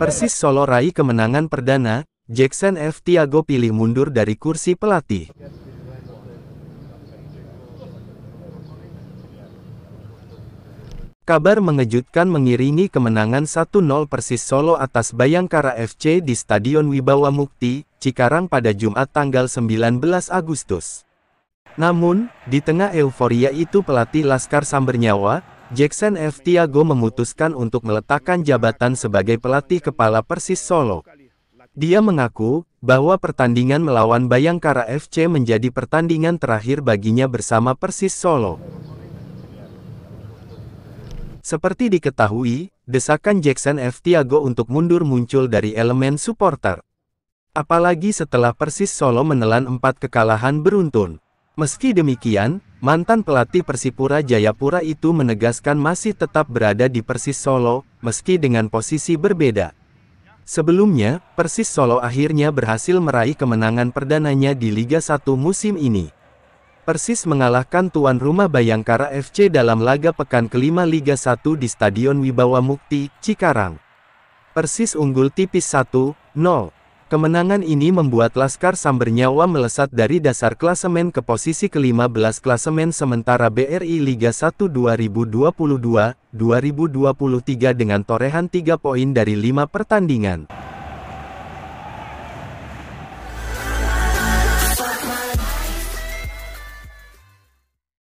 Persis Solo raih kemenangan perdana, Jackson F. Tiago pilih mundur dari kursi pelatih. Kabar mengejutkan mengiringi kemenangan 1-0 Persis Solo atas Bayangkara FC di Stadion Wibawa Mukti, Cikarang pada Jumat tanggal 19 Agustus. Namun, di tengah euforia itu pelatih Laskar Sambernyawa, Jackson F. Tiago memutuskan untuk meletakkan jabatan sebagai pelatih kepala Persis Solo. Dia mengaku bahwa pertandingan melawan Bayangkara FC menjadi pertandingan terakhir baginya bersama Persis Solo. Seperti diketahui, desakan Jackson F. Tiago untuk mundur muncul dari elemen supporter. Apalagi setelah Persis Solo menelan empat kekalahan beruntun. Meski demikian, Mantan pelatih Persipura Jayapura itu menegaskan masih tetap berada di Persis Solo, meski dengan posisi berbeda. Sebelumnya, Persis Solo akhirnya berhasil meraih kemenangan perdananya di Liga 1 musim ini. Persis mengalahkan tuan rumah Bayangkara FC dalam laga pekan kelima Liga 1 di Stadion Wibawa Mukti, Cikarang. Persis unggul tipis 1-0. Kemenangan ini membuat Laskar Sambernyawa melesat dari dasar klasemen ke posisi ke-15 klasemen sementara BRI Liga 1 2022-2023 dengan torehan 3 poin dari 5 pertandingan.